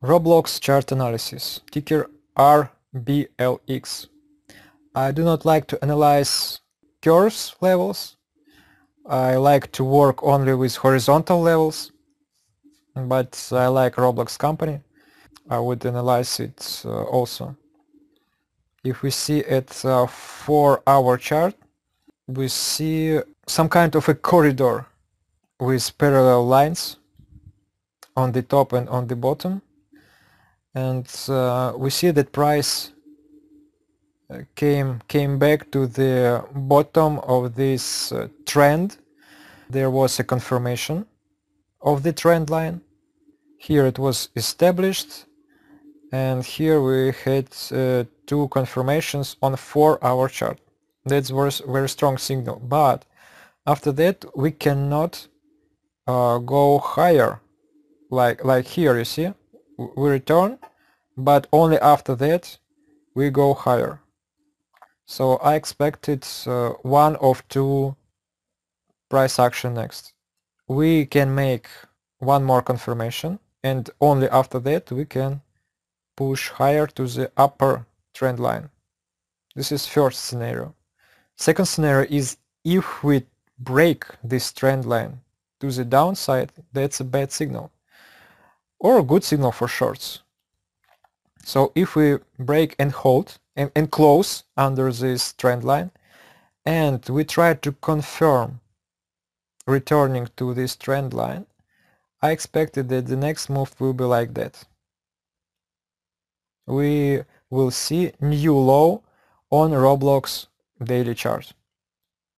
Roblox chart analysis, ticker RBLX. I do not like to analyze curves levels. I like to work only with horizontal levels, but I like Roblox company. I would analyze it uh, also. If we see at uh, 4 hour chart, we see some kind of a corridor with parallel lines on the top and on the bottom and uh, we see that price uh, came came back to the bottom of this uh, trend there was a confirmation of the trend line here it was established and here we had uh, two confirmations on four hour chart that's very, very strong signal but after that we cannot uh, go higher like like here you see we return but only after that we go higher so I expected uh, one of two price action next we can make one more confirmation and only after that we can push higher to the upper trend line this is first scenario second scenario is if we break this trend line to the downside that's a bad signal or a good signal for shorts so if we break and hold and, and close under this trend line and we try to confirm returning to this trend line, I expected that the next move will be like that. We will see new low on Roblox daily chart.